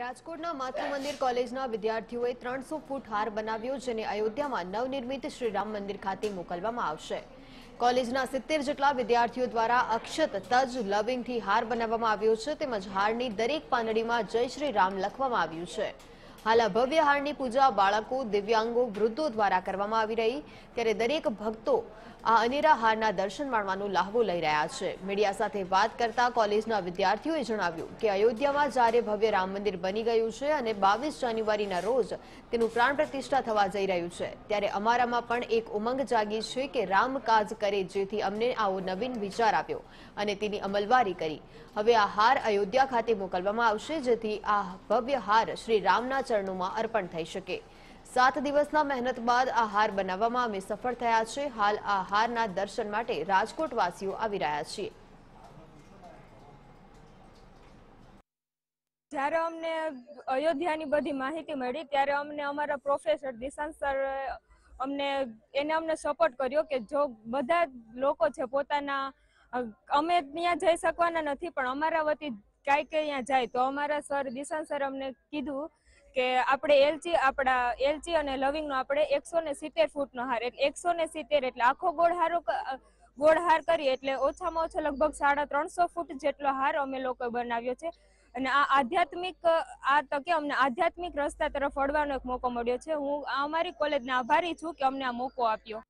રાજકોટના માતૃ મંદિર કોલેજના વિદ્યાર્થીઓએ ત્રણસો ફૂટ હાર બનાવ્યો જેને અયોધ્યામાં નવનિર્મિત શ્રી રામ મંદિર ખાતે મોકલવામાં આવશે કોલેજના સિત્તેર જેટલા વિદ્યાર્થીઓ દ્વારા અક્ષત તજ લવિંગથી હાર બનાવવામાં આવ્યો છે તેમજ હારની દરેક પાંદડીમાં જય શ્રી રામ લખવામાં આવ્યું છે હાલ ભવ્ય હારની પૂજા બાળકો દિવ્યાંગો વૃદ્ધો દ્વારા કરવામાં આવી રહી ત્યારે દરેક ભક્તો આ અનેરા હારના દર્શન માણવાનો લાહવો લઈ રહ્યા છે મીડિયા સાથે વાત કરતા કોલેજના વિદ્યાર્થીઓએ જણાવ્યું કે અયોધ્યામાં જ્યારે ભવ્ય રામ મંદિર બની ગયું છે અને બાવીસ જાન્યુઆરીના રોજ તેનું પ્રાણ પ્રતિષ્ઠા થવા જઈ રહ્યું છે ત્યારે અમારામાં પણ એક ઉમંગ જાગી છે કે રામ કાજ કરે જેથી અમને આવો નવીન વિચાર આવ્યો અને તેની અમલવારી કરી હવે આ હાર અયોધ્યા ખાતે મોકલવામાં આવશે જેથી આ ભવ્ય હાર શ્રી રામના ચરણોમાં અર્પણ થઈ શકે સાત દિવસના મહેનત બાદ આ હાર બનાવવામાં અમે સફળ થયા છે હાલ આ હારના દર્શન માટે રાજકોટવાસીઓ આવી રહ્યા છીએ જ્યારે અમને અયોધ્યાની બધી માહિતી મળી ત્યારે અમને અમારા પ્રોફેસર દિશાંત સર અમને એને અમને સપોર્ટ કર્યો કે જો બધા લોકો છે પોતાના અમે ત્યાં જઈ શકવાના નથી પણ અમારા વતી કાંઈ કઈ ત્યાં જાય તો અમારા સર દિશાંત સર અમને કીધું કે આપણે એલચી આપણા એલચી અને લવિંગનો આપણે એકસો ને સિત્તેર ફૂટનો હાર એટલે એકસો ને સિત્તેર એટલે આખો ગોળ હારો ગોળ હાર કરીએ એટલે ઓછામાં ઓછો લગભગ સાડા ત્રણસો ફૂટ જેટલો હાર અમે લોકોએ બનાવ્યો છે અને આ આધ્યાત્મિક આ તકે અમને આધ્યાત્મિક રસ્તા તરફ વળવાનો એક મોકો મળ્યો છે હું અમારી કોલેજને આભારી છું કે અમને આ મોકો આપ્યો